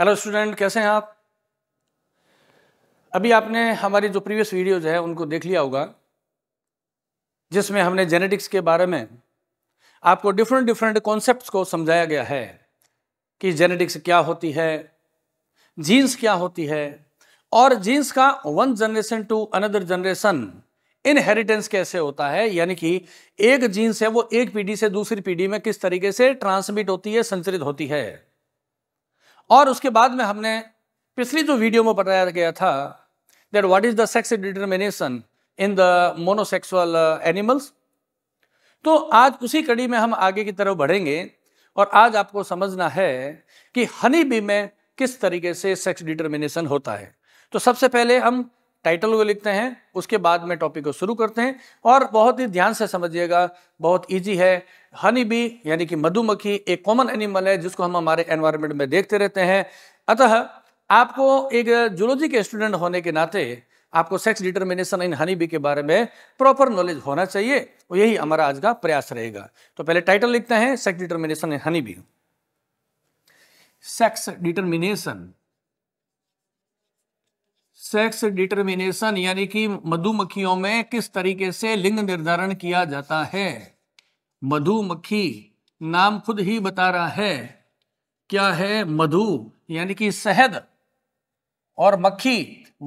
Hello student कैसे हैं आप अभी आपने हमारी जो प्रीवियस वीडियोज है उनको देख लिया होगा जिसमें हमने जेनेटिक्स के बारे में आपको डिफरेंट डिफरेंट कॉन्सेप्ट्स को समझाया गया है कि जेनेटिक्स क्या होती है जीन्स क्या होती है और जीन्स का one generation to another generation inheritance कैसे होता है यानी कि एक जीन्स है वो एक पीढ़ी से दूसरी पीढ़ी में किस तरीके से ट्रांसमिट होती है संचरित होती है और उसके बाद में हमने पिछली जो वीडियो में बताया गया था that what is the sex determination in the monosexual animals तो आज उसी कड़ी में हम आगे की तरफ बढ़ेंगे और आज आपको समझना है कि हनी बी में किस तरीके से सेक्स डिटर्मिनेशन होता है तो सबसे पहले हम टाइटल को लिखते हैं उसके बाद में टॉपिक को शुरू करते हैं और बहुत ही ध्यान से समझिएगा बहुत इजी है हनी बी यानी कि मधुमक्खी एक कॉमन एनिमल है जिसको हम हमारे एनवायरमेंट में देखते रहते हैं अतः आपको एक जूलॉजी के स्टूडेंट होने के नाते आपको sex determination in honey bee के बारे में प्रॉपर नॉलेज होना चाहिए और तो यही हमारा आज का प्रयास रहेगा तो पहले टाइटल लिखते हैं sex determination in honey bee sex determination sex determination यानी कि मधुमक्खियों में किस तरीके से लिंग निर्धारण किया जाता है मधुमक्खी नाम खुद ही बता रहा है क्या है मधु यानी कि शहद और मक्खी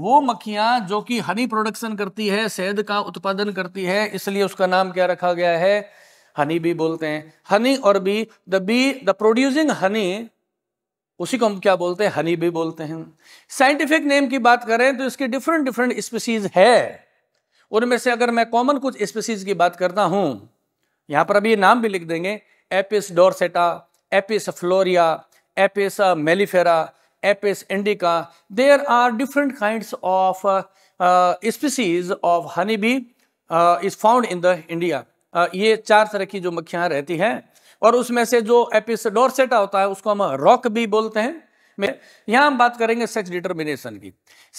वो मक्खियां जो कि हनी प्रोडक्शन करती है शहद का उत्पादन करती है इसलिए उसका नाम क्या रखा गया है हनी भी बोलते हैं हनी और bee the bee the producing honey उसी को हम क्या बोलते हैं हनी भी बोलते हैं साइंटिफिक नेम की बात करें तो इसके डिफरेंट डिफरेंट स्पीसीज है उनमें से अगर मैं कॉमन कुछ स्पीसीज की बात करता हूँ यहाँ पर अभी ये नाम भी लिख देंगे Apis dorsata Apis florea Apis mellifera Apis indica there are different kind of species of honey bee is found in the India ये चार तरह की जो मक्खियाँ रहती हैं और उसमें से जो एपिसडोरसेटा होता है उसको हम रॉक भी बोलते हैं यहां हम बात करेंगे सेक्स डिटर्मिनेशन की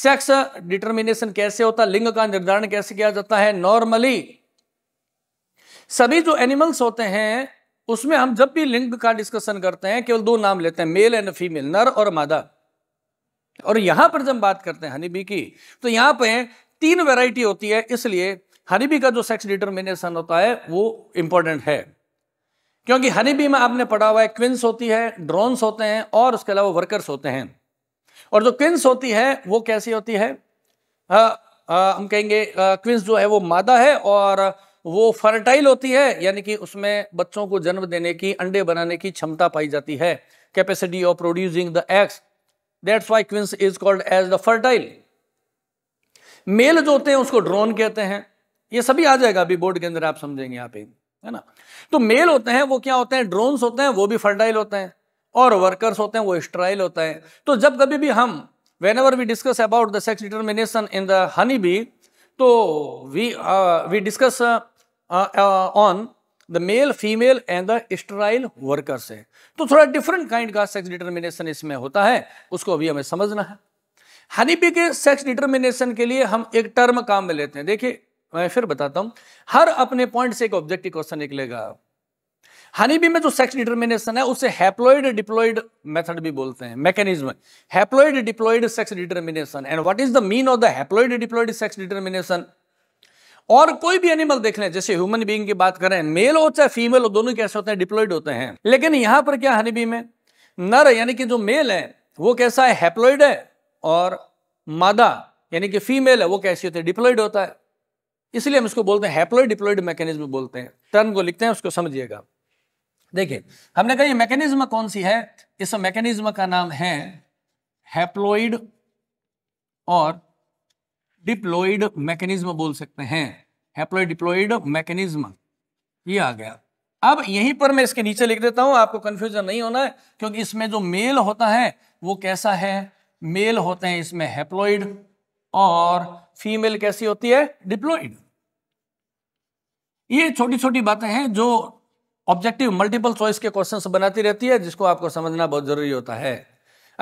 सेक्स डिटर्मिनेशन कैसे होता है लिंग का निर्धारण कैसे किया जाता है नॉर्मली सभी जो एनिमल्स होते हैं उसमें हम जब भी लिंग का डिस्कशन करते हैं केवल दो नाम लेते हैं मेल एंड फीमेल नर और मादा और यहां पर जब बात करते हैं हनीबी की तो यहां पर तीन वैरायटी होती है इसलिए हनीबी का जो सेक्स डिटर्मिनेशन होता है वो इंपॉर्टेंट है क्योंकि हनी बी में आपने पढ़ा हुआ है क्विंस होती है ड्रोन्स होते हैं और उसके अलावा वर्कर्स होते हैं और जो क्विंस होती है वो कैसी होती है आ, आ, हम कहेंगे आ, क्विंस जो है वो मादा है और वो फर्टाइल होती है यानी कि उसमें बच्चों को जन्म देने की अंडे बनाने की क्षमता पाई जाती है capacity of producing the eggs that's why queens is called as the fertile male जो होते हैं उसको ड्रोन कहते हैं ये सभी आ जाएगा अभी बोर्ड के अंदर आप समझेंगे यहाँ पे है ना तो मेल होते हैं वो क्या होते हैं ड्रोन्स होते हैं वो भी फर्टाइल होते हैं और वर्कर्स होते हैं वो स्ट्राइल होते हैं तो जब कभी भी हम whenever we discuss about the sex determination in the honey bee तो we we discuss on the male female and the sterile workers है तो थोड़ा डिफरेंट काइंड का सेक्स डिटर्मिनेशन इसमें होता है उसको अभी हमें समझना है हनी हनीबी के सेक्स डिटर्मिनेशन के लिए हम एक टर्म काम में लेते हैं देखिए मैं फिर बताता हूं हर अपने पॉइंट से एक ऑब्जेक्टिव क्वेश्चन निकलेगा हनीबी में जो सेक्स डिटर्मिनेशन है उसे हैप्लोइड डिप्लोइड मेथड भी बोलते हैं mechanism haploid diploid sex determination and what is the mean of the haploid diploid sex determination और कोई भी एनिमल देख लें जैसे ह्यूमन बीइंग की बात करें मेल हो चाहे फीमेल हो दोनों कैसे होते हैं डिप्लोइड होते हैं लेकिन यहां पर क्या हनीबी में नर यानी कि जो मेल है वो कैसा है हैप्लोइड है और मादा यानी कि फीमेल है वो कैसी होती है डिप्लोइड होता है इसलिए हम इसको बोलते हैं हैप्लोइड डिप्लोइड मैकेनिज्म बोलते हैं टर्म को लिखते हैं उसको समझिएगा देखिए हमने कहा ये मैकेनिज्म कौन सी है इस मैकेनिज्म का नाम है हैप्लोइड और डिप्लोइड मैकेनिज्म बोल सकते हैं हैप्लोइड डिप्लोइड मैकेनिज्म ये आ गया अब यहीं पर मैं इसके नीचे लिख देता हूं आपको कंफ्यूजन नहीं होना है क्योंकि इसमें जो मेल होता है वो कैसा है मेल होते हैं इसमें हैप्लोइड और फीमेल कैसी होती है डिप्लोइड ये छोटी छोटी बातें हैं जो ऑब्जेक्टिव मल्टीपल चॉइस के क्वेश्चन बनाती रहती है जिसको आपको समझना बहुत जरूरी होता है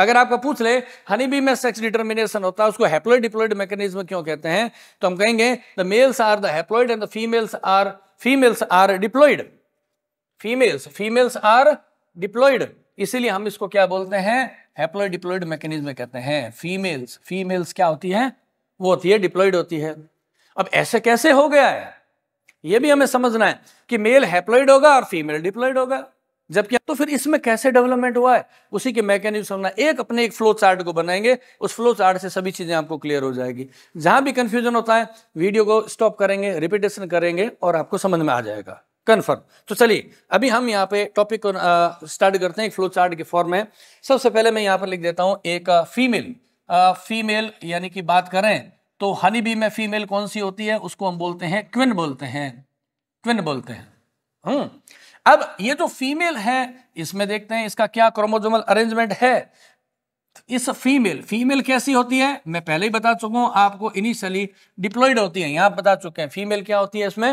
अगर आपका पूछ ले हनी बी में सेक्स डिटर्मिनेशन होता है उसको हैप्लोइड डिप्लोइड मैकेनिज्म क्यों कहते हैं तो हम कहेंगे the males are the haploid and the females are females are diploid females females are diploid इसीलिए हम इसको क्या बोलते हैं हैप्लोइड डिप्लोइड मैकेनिज्म कहते हैं फीमेल्स फीमेल्स क्या होती है वो होती है डिप्लोइड होती है अब ऐसे कैसे हो गया है ये भी हमें समझना है कि मेल हैप्लॉइड होगा और फीमेल डिप्लॉइड होगा जबकि तो फिर इसमें कैसे डेवलपमेंट हुआ है उसी के मैकेनिज्म समझना एक अपने एक फ्लो चार्ट को बनाएंगे उस फ्लो चार्ट से सभी चीजें आपको क्लियर हो जाएगी जहां भी कंफ्यूजन होता है वीडियो को स्टॉप करेंगे रिपीटेशन करेंगे और आपको समझ में आ जाएगा कन्फर्म तो चलिए अभी हम यहाँ पे टॉपिक को स्टार्ट करते हैं एक फ्लो चार्ट के फॉर्म में सबसे पहले मैं यहाँ पर लिख देता हूँ एक फीमेल फीमेल यानी कि बात करें तो हनी बी में फीमेल कौन सी होती है उसको हम बोलते हैं क्विन बोलते हैं क्विन बोलते हैं हम्म अब ये जो फीमेल है इसमें देखते हैं इसका क्या क्रोमोजोमल अरेंजमेंट है इस फीमेल फीमेल कैसी होती है मैं पहले ही बता चुका हूं आपको इनिशियली डिप्लॉइड होती है यहां बता चुके हैं फीमेल क्या होती है इसमें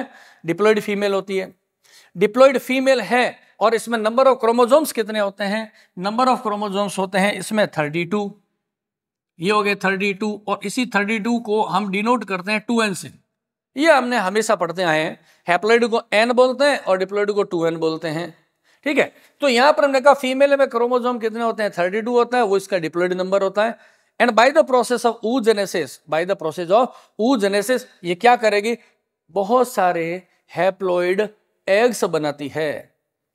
डिप्लॉइड फीमेल होती है डिप्लॉइड फीमेल है और इसमें नंबर ऑफ क्रोमोजोम्स कितने होते हैं नंबर ऑफ क्रोमोजोम्स होते हैं इसमें थर्टी टू ये हो गए थर्टी टू और इसी थर्टी टू को हम डिनोट करते हैं टू एन से ये हमने हमेशा पढ़ते आए हैं हैप्लोइड को एन बोलते हैं और डिप्लोइड को टू एन बोलते हैं ठीक है तो यहाँ पर हमने कहा फीमेल में क्रोमोजोम कितने होते हैं थर्टी टू होता है वो इसका डिप्लोइड नंबर होता है and by the process of oogenesis by the process of oogenesis ये क्या करेगी बहुत सारे हैप्लोइड एग्स बनाती है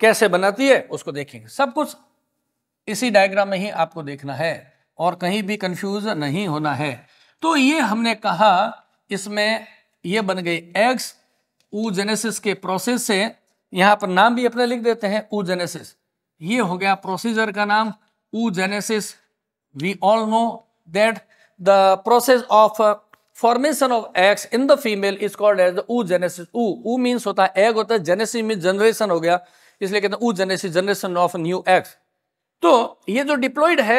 कैसे बनाती है उसको देखेंगे सब कुछ इसी डायग्राम में ही आपको देखना है और कहीं भी कंफ्यूज नहीं होना है तो ये हमने कहा इसमें ये बन गई एग्स जेनेसिस के प्रोसेस से यहाँ पर नाम भी अपने लिख देते हैं ऊ जेनेसिस ये हो गया प्रोसीजर का नाम oogenesis we all know that the process of formation of eggs in the female is called as the genesis oo oo means होता है एग होता है जेनेसिस मीन जनरेशन हो गया इसलिए कहते हैं oogenesis generation of new eggs तो ये जो डिप्लॉइड है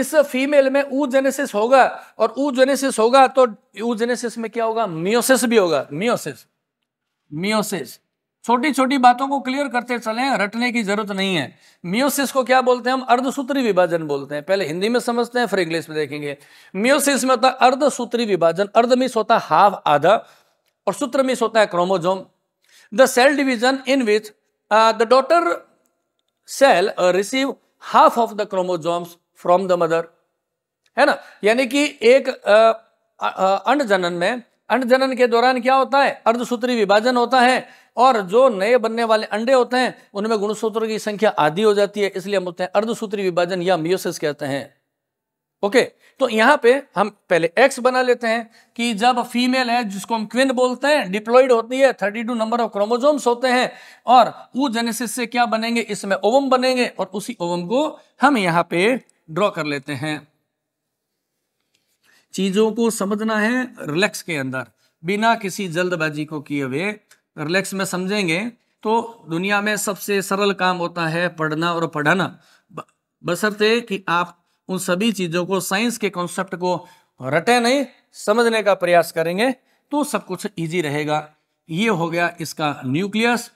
इस फीमेल में जेनेसिस होगा और जेनेसिस होगा तो जेनेसिस में क्या होगा मियोसिस भी होगा मियोसिस मियोसिस छोटी छोटी बातों को क्लियर करते चलें रटने की जरूरत नहीं है मियोसिस को क्या बोलते हैं हम अर्धसूत्री विभाजन बोलते हैं पहले हिंदी में समझते हैं फिर इंग्लिश में देखेंगे मियोसिस में होता है अर्धसूत्री विभाजन अर्ध मिस होता है हाफ आधा और सूत्र मिस होता है chromosome the cell division in which the daughter cell receive half of the chromosomes from the mother है ना यानी कि एक अंड जनन में अंड जनन के दौरान क्या होता है अर्धसूत्री विभाजन होता है और जो नए बनने वाले अंडे होते हैं उनमें गुणसूत्रों की संख्या आधी हो जाती है इसलिए हम होते हैं अर्धसूत्री विभाजन या मियोसिस कहते हैं ओके तो यहां पे हम पहले एक्स बना लेते हैं कि जब फीमेल है जिसको हम क्विन बोलते हैं डिप्लॉइड होती है टू नंबर ऑफ क्रोमोजोम्स होते हैं और ऊ जेनेसिस से क्या बनेंगे इसमें ओवम बनेंगे और उसी ओवम को हम यहाँ पे ड्रॉ कर लेते हैं चीजों को समझना है रिलैक्स के अंदर बिना किसी जल्दबाजी को किए हुए रिलैक्स में समझेंगे तो दुनिया में सबसे सरल काम होता है पढ़ना और पढ़ाना बसरते कि आप उन सभी चीज़ों को साइंस के कॉन्सेप्ट को रटे नहीं समझने का प्रयास करेंगे तो सब कुछ ईजी रहेगा ये हो गया इसका न्यूक्लियस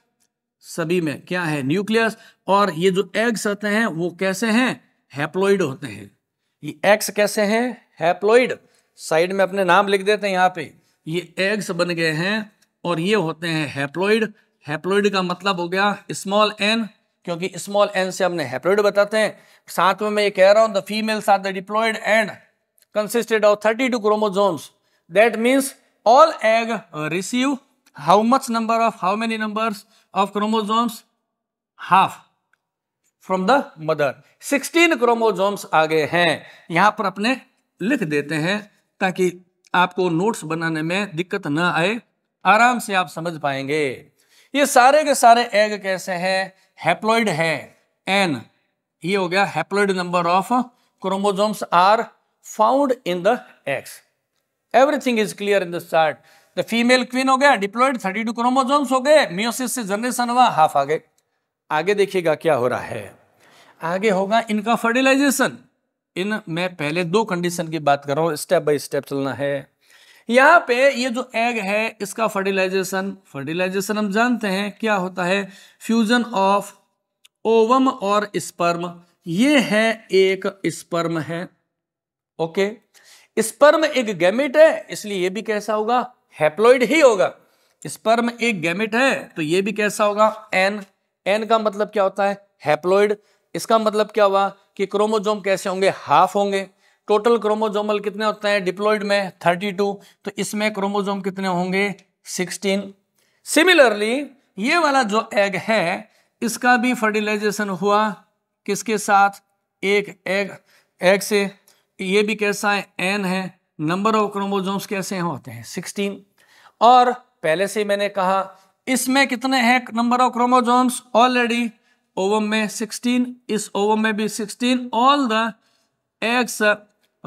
सभी में क्या है न्यूक्लियस और ये जो एग्स होते हैं वो कैसे हैं हैप्लोइड होते हैं ये एग्स कैसे हैं हैप्लोइड साइड में अपने नाम लिख देते हैं यहाँ पे ये एग्स बन गए हैं और ये होते हैं हैप्लोइड हैप्लोइड का मतलब हो गया स्मॉल एन क्योंकि स्मॉल एन से हमने हेप्लोइड बताते हैं साथ में मैं ये कह रहा हूँ the females are the diploid and consisted of thirty two chromosomes that means all egg receive how much number of how many number of chromosomes half from the mother 16 chromosomes आ गए हैं यहां पर अपने लिख देते हैं ताकि आपको नोट्स बनाने में दिक्कत ना आए आराम से आप समझ पाएंगे ये सारे के सारे एग कैसे हैं हैप्लॉइड है एन ये हो गया haploid number of chromosomes are found in the eggs everything is clear in the chart the female queen हो गया डिप्लॉइड थर्टी टू क्रोमोजोम्स हो गए मियोसिस से जनरेशन हुआ हाफ आ गए आगे देखिएगा क्या हो रहा है आगे होगा इनका फर्टिलाइजेशन इन मैं पहले दो कंडीशन की बात कर रहा हूं स्टेप बाय स्टेप चलना है यहां पे ये जो एग है इसका फर्टिलाइजेशन फर्टिलाइजेशन हम जानते हैं क्या होता है फ्यूजन ऑफ ओवम और स्पर्म ये है एक स्पर्म है ओके स्पर्म एक गैमेट है इसलिए ये भी कैसा होगा हैप्लोइड ही होगा स्पर्म एक गैमेट है तो ये भी कैसा होगा एन एन का मतलब क्या होता है हैप्लोइड इसका मतलब क्या हुआ कि क्रोमोजोम कैसे होंगे हाफ होंगे टोटल क्रोमोजोमल कितने होते हैं डिप्लॉइड में 32 तो इसमें क्रोमोजोम कितने होंगे 16 सिमिलरली ये वाला जो एग है इसका भी फर्टिलाइजेशन हुआ किसके साथ एक एग एग से ये भी कैसा है एन है नंबर ऑफ क्रोमोजोम्स कैसे होते हैं 16 और पहले से मैंने कहा इसमें कितने हैं number of chromosomes already ovum में 16 इस ओवम में भी 16 all the eggs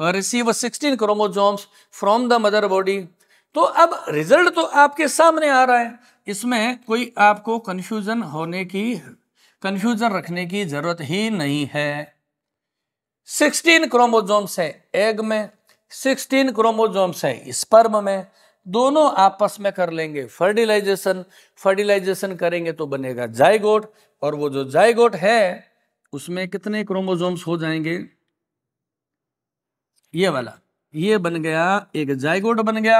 receive 16 chromosomes from the mother body तो अब रिजल्ट तो आपके सामने आ रहा है इसमें कोई आपको कन्फ्यूजन होने की कन्फ्यूजन रखने की जरूरत ही नहीं है सिक्सटीन क्रोमोजोम्स है एग में सिक्सटीन क्रोमोजोम्स है स्पर्म में दोनों आपस में कर लेंगे फर्टिलाइजेशन फर्टिलाइजेशन करेंगे तो बनेगा जायगोट और वो जो जायगोट है उसमें कितने क्रोमोजोम्स हो जाएंगे ये वाला ये बन गया एक जायगोट बन गया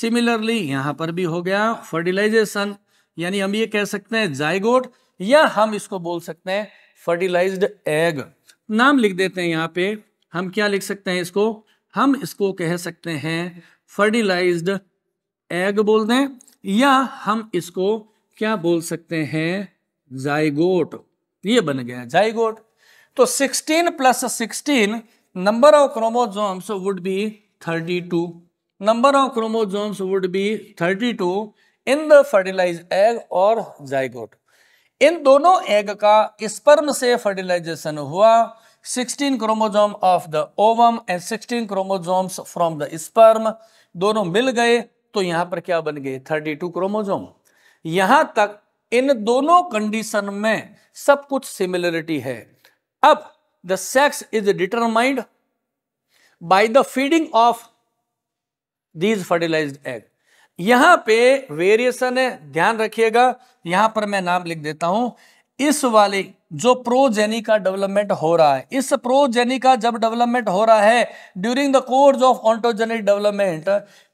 सिमिलरली यहां पर भी हो गया फर्टिलाइजेशन यानी हम ये कह सकते हैं जायगोट या हम इसको बोल सकते हैं फर्टिलाइज्ड एग नाम लिख देते हैं यहाँ पे हम क्या लिख सकते हैं इसको हम इसको कह सकते हैं फर्टिलाइज्ड एग बोल दें या हम इसको क्या बोल सकते हैं जायगोट ये बन गया जायगोट तो 16 plus sixteen number of chromosomes would be 32 number of chromosomes would be 32 in the fertilized egg or zygote इन दोनों एग का स्पर्म से फर्टिलाइजेशन हुआ 16 chromosome of the ovum and 16 chromosomes from the sperm दोनों मिल गए तो यहां पर क्या बन गए 32 क्रोमोजोम यहां तक इन दोनों कंडीशन में सब कुछ सिमिलरिटी है अब the sex is determined by the feeding of these fertilized egg. यहां पे वेरिएशन है ध्यान रखिएगा यहां पर मैं नाम लिख देता हूं इस वाले जो प्रोजेनी का डेवलपमेंट हो रहा है इस प्रोजेनी का जब डेवलपमेंट हो रहा है during the course of ontogenic development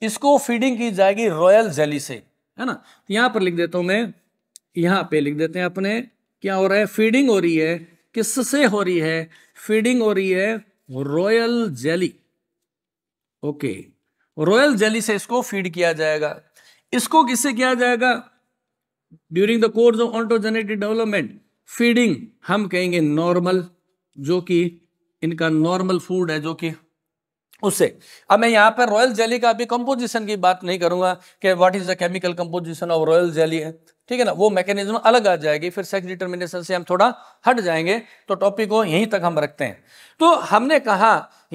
इसको फीडिंग की जाएगी रॉयल जेली से है ना यहां पर लिख देता हूं मैं यहां पे लिख देते हैं अपने क्या हो रहा है फीडिंग हो रही है किससे हो रही है फीडिंग हो रही है royal jelly okay royal jelly से इसको फीड किया जाएगा इसको किससे किया जाएगा during the course of ontogenetic development feeding हम कहेंगे नॉर्मल जो कि इनका नॉर्मल फूड है जो कि उससे अब मैं यहाँ पर रॉयल जेली का अभी कंपोजिशन की बात नहीं करूंगा कि what is the chemical composition of royal jelly है ठीक है ना वो मैकेनिज्म अलग आ जाएगी फिर सेक्स डिटर्मिनेशन से हम थोड़ा हट जाएंगे तो टॉपिक को यहीं तक हम रखते हैं तो हमने कहा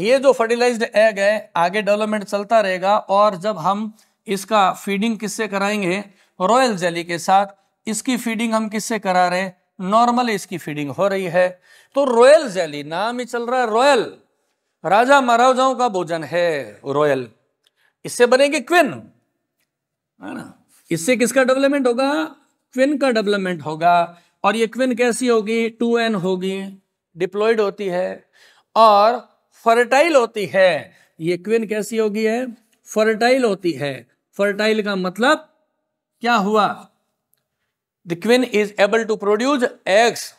ये जो फर्टिलाइज एग है आगे डेवलपमेंट चलता रहेगा और जब हम इसका फीडिंग किससे कराएंगे रॉयल जेली के साथ इसकी फीडिंग हम किससे करा रहे हैं नॉर्मल इसकी फीडिंग हो रही है तो रॉयल जेली नाम ही चल रहा है रॉयल राजा महाराजाओं का भोजन है रॉयल इससे बनेगी क्विन है ना इससे किसका डेवलपमेंट होगा क्विन का डेवलपमेंट होगा और ये क्विन कैसी होगी टू एन होगी डिप्लॉयड होती है और फर्टाइल होती है ये क्विन कैसी होगी है फर्टाइल होती है फर्टाइल का मतलब क्या हुआ the queen is able to produce eggs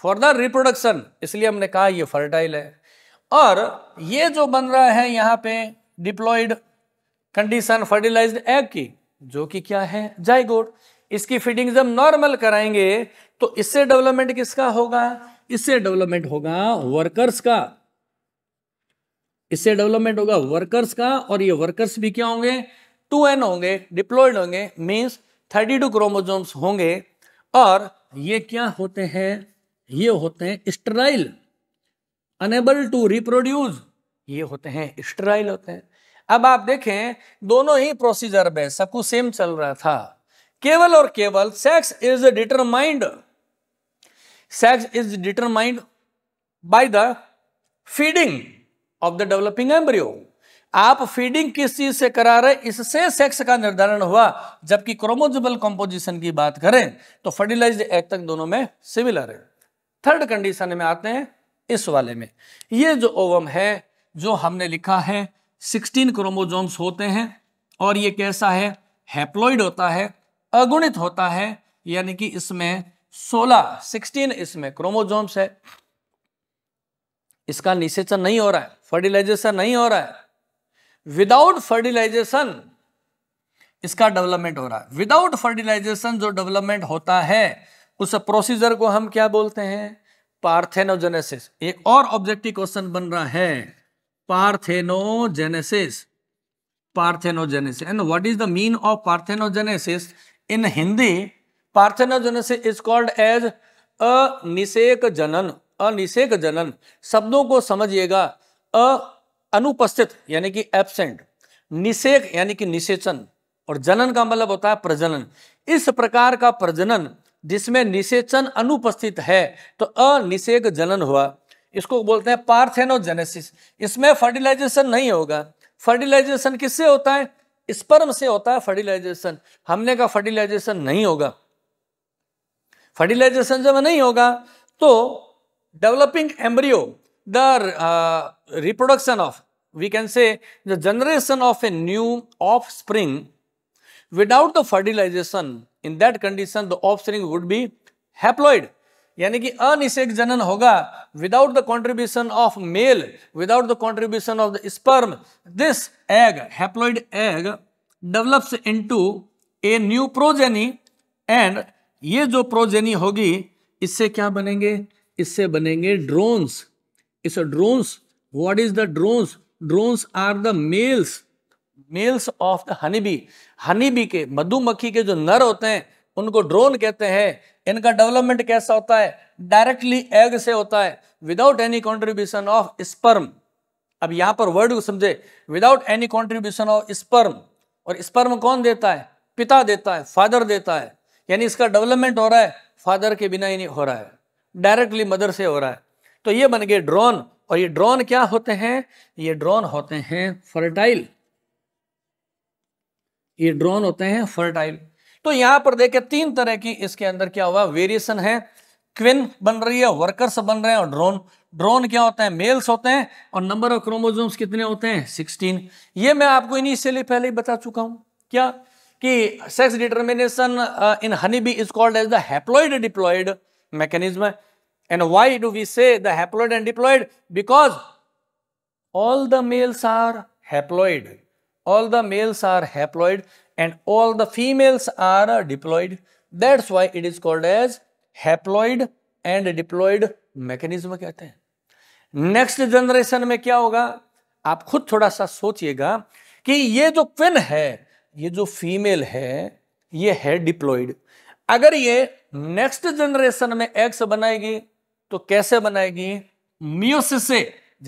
for the reproduction इसलिए हमने कहा ये फर्टाइल है और ये जो बन रहा है यहाँ पे डिप्लॉइड कंडीशन फर्टिलाइज्ड एग की जो कि क्या है जाइगोड इसकी फीडिंग जब नॉर्मल कराएंगे तो इससे डेवलपमेंट किसका होगा इससे डेवलपमेंट होगा वर्कर्स का इससे डेवलपमेंट होगा वर्कर्स का और ये वर्कर्स भी क्या होंगे टू एन होंगे डिप्लॉयड होंगे मीन्स थर्टी टू क्रोमोजोम्स होंगे और ये क्या होते हैं ये होते हैं स्टराइल अनेबल टू रिप्रोड्यूस ये होते हैं स्ट्राइल होते हैं अब आप देखें दोनों ही प्रोसीजर में सब कुछ सेम चल रहा था केवल और केवल sex is determined sex is determined by the feeding of the developing embryo आप फीडिंग किस चीज से करा रहे इससे सेक्स का निर्धारण हुआ जबकि क्रोमोजोबल कंपोजिशन की बात करें तो फर्टिलाइज्ड एग तक दोनों में सिमिलर है थर्ड कंडीशन में आते हैं इस वाले में ये जो ओवम है जो हमने लिखा है सिक्सटीन क्रोमोजोम्स होते हैं और ये कैसा है हैप्लोइड होता है अगुणित होता है यानी कि इसमें सोलह सिक्सटीन इसमें क्रोमोजोम्स है इसका निषेचन नहीं हो रहा है फर्टिलाइजेशन नहीं हो रहा है विदाउट फर्टिलाइजेशन इसका डेवलपमेंट हो रहा है विदाउट फर्टिलाइजेशन जो डेवलपमेंट होता है उस प्रोसीजर को हम क्या बोलते हैं पार्थेनोजेनेसिस एक और ऑब्जेक्टिव क्वेश्चन बन रहा है parthenogenesis parthenogenesis and what is the mean of parthenogenesis in Hindi parthenogenesis is called as अनिषेक जनन अनिषेक जनन शब्दों को समझिएगा अ अनुपस्थित यानी कि एबसेंट निषेक यानी कि निषेचन और जनन का मतलब होता है प्रजनन इस प्रकार का प्रजनन जिसमें निषेचन अनुपस्थित है तो अनिषेक जनन हुआ इसको बोलते हैं पार्थेनोजेनेसिस इसमें फर्टिलाइजेशन नहीं होगा फर्टिलाइजेशन किससे होता है स्पर्म से होता है फर्टिलाइजेशन हमने कहा फर्टिलाइजेशन नहीं होगा फर्टिलाइजेशन जब नहीं होगा तो developing embryo the reproduction of can say the generation of a new offspring without the fertilization in that condition the offspring would be haploid यानी कि अनिषेक जनन होगा without the contribution of male without the contribution of the sperm this egg haploid egg develops into a new progeny and ये जो progeny होगी इससे क्या बनेंगे इससे बनेंगे ड्रोन्स इस drones what is the drones drones are the males males of the honeybee honeybee के मधुमक्खी के जो नर होते हैं उनको ड्रोन कहते हैं इनका डेवलपमेंट कैसा होता है डायरेक्टली एग से होता है without any contribution of sperm अब यहां पर वर्ड को समझे without any contribution of sperm और स्पर्म कौन देता है पिता देता है फादर देता है यानी इसका डेवलपमेंट हो रहा है फादर के बिना ही नहीं हो रहा है डायरेक्टली मदर से हो रहा है तो ये बन गए ड्रोन और ये ड्रोन क्या होते हैं ये ड्रोन होते हैं फर्टाइल ये ड्रोन होते हैं फर्टाइल तो यहां पर देखे तीन तरह की इसके अंदर क्या हुआ वेरिएशन है क्विन बन रही है वर्कर्स बन रहे हैं और ड्रोन ड्रोन क्या होते हैं मेल्स होते हैं और नंबर ऑफ क्रोमोजोम्स कितने होते हैं सिक्सटीन ये मैं आपको इनिशियली पहले ही बता चुका हूं क्या कि sex determination in honey bee is called as the haploid diploid mechanism and why do we say the haploid and diploid because all the males are haploid all the males are haploid and all the females are diploid. That's why it is called as haploid and diploid mechanism कहते हैं next generation में क्या होगा आप खुद थोड़ा सा सोचिएगा कि ये जो क्विन है ये जो फीमेल है ये है डिप्लॉइड अगर ये नेक्स्ट जनरेशन में एक्स बनाएगी तो कैसे बनाएगी मियोसिस से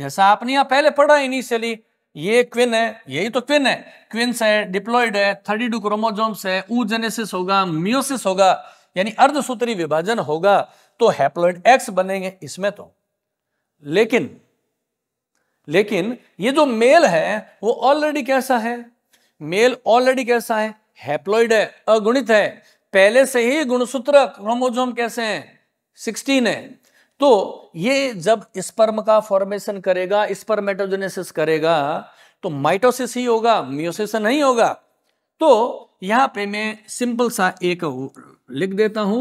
जैसा आपने यहां पहले पढ़ा इनिशियली ये क्विन है यही तो क्विन है क्विंस है डिप्लॉइड है थर्टी टू क्रोमोजोम्स है ऊजेनेसिस होगा म्यूसिस होगा यानी अर्धसूत्री विभाजन होगा तो हैप्लॉइड एक्स बनेंगे इसमें तो लेकिन लेकिन ये जो मेल है वो ऑलरेडी कैसा है मेल ऑलरेडी कैसा है हैप्लोइड है अगुणित है पहले से ही गुणसूत्र क्रोमोजोम कैसे हैं 16 है तो ये जब स्पर्म का फॉर्मेशन करेगा स्पर्मेटोजेनेसिस करेगा तो माइटोसिस ही होगा मियोसिस नहीं होगा तो यहां पे मैं सिंपल सा एक लिख देता हूं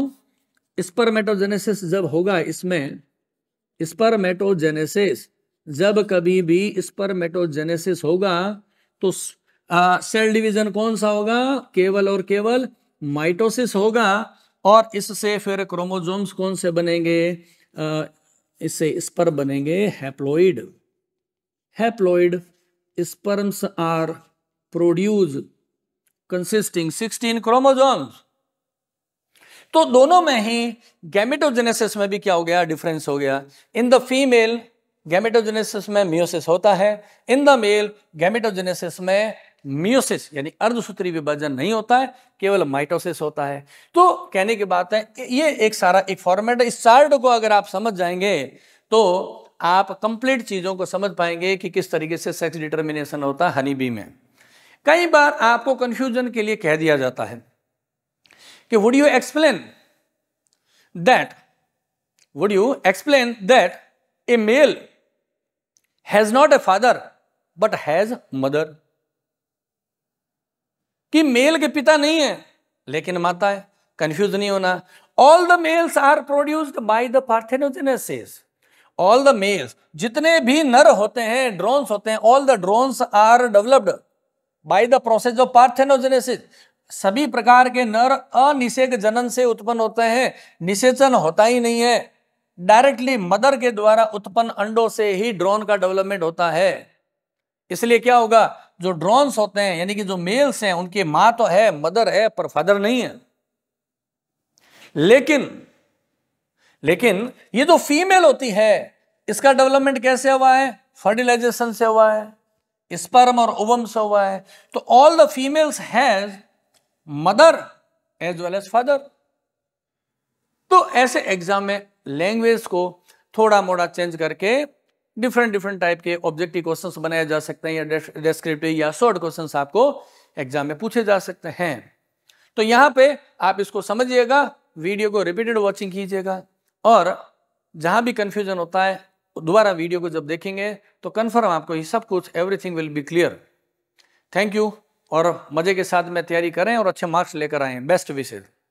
स्पर्मेटोजेनेसिस जब होगा इसमें स्पर्मेटोजेनेसिस जब कभी भी स्पर्मेटोजेनेसिस होगा तो आ, सेल डिवीजन कौन सा होगा केवल और केवल माइटोसिस होगा और इससे फिर क्रोमोजोम्स कौन से बनेंगे इससे स्पर बनेंगे haploid haploid sperms are produce consisting 16 chromosomes तो दोनों में ही गैमेटोजेनेसिस में भी क्या हो गया डिफरेंस हो गया इन द फीमेल गैमेटोजेनेसिस में मियोसिस होता है इन द मेल गैमेटोजेनेसिस में मियोसिस यानी अर्धसूत्री विभाजन नहीं होता है केवल माइटोसिस होता है तो कहने की बात है ये एक सारा एक फॉर्मेट इस चार्ट को अगर आप समझ जाएंगे तो आप कंप्लीट चीज़ों को समझ पाएंगे कि किस तरीके से सेक्स डिटर्मिनेशन होता है हनी बी में कई बार आपको कंफ्यूजन के लिए कह दिया जाता है कि would you explain that would you explain that a male has not a father but has mother कि मेल के पिता नहीं है लेकिन माता है कंफ्यूज नहीं होना all the males are produced by the parthenogenesis all the males जितने भी नर होते हैं ड्रोन्स होते हैं all the drones are developed by the process of parthenogenesis सभी प्रकार के नर अनिषेक जनन से उत्पन्न होते हैं निषेचन होता ही नहीं है डायरेक्टली मदर के द्वारा उत्पन्न अंडों से ही ड्रोन का डेवलपमेंट होता है इसलिए क्या होगा जो ड्रोन्स होते हैं यानी कि जो मेल्स हैं उनकी मां तो है मदर है पर फादर नहीं है लेकिन लेकिन ये जो फीमेल होती है इसका डेवलपमेंट कैसे हुआ है फर्टिलाइजेशन से हुआ है स्पर्म और ओवम से हुआ है तो all the females has mother as well as father तो ऐसे एग्जाम में लैंग्वेज को थोड़ा मोड़ा चेंज करके डिफरेंट डिफरेंट टाइप के ऑब्जेक्टिव क्वेश्चंस बनाए जा सकते हैं या डिस्क्रिप्टिव या शॉर्ट क्वेश्चंस आपको एग्जाम में पूछे जा सकते हैं तो यहाँ पे आप इसको समझिएगा वीडियो को रिपीटेड वॉचिंग कीजिएगा और जहाँ भी कन्फ्यूजन होता है दोबारा वीडियो को जब देखेंगे तो कन्फर्म आपको ये सब कुछ everything will be clear thank you और मज़े के साथ में तैयारी करें और अच्छे मार्क्स लेकर आएँ बेस्ट विशेज़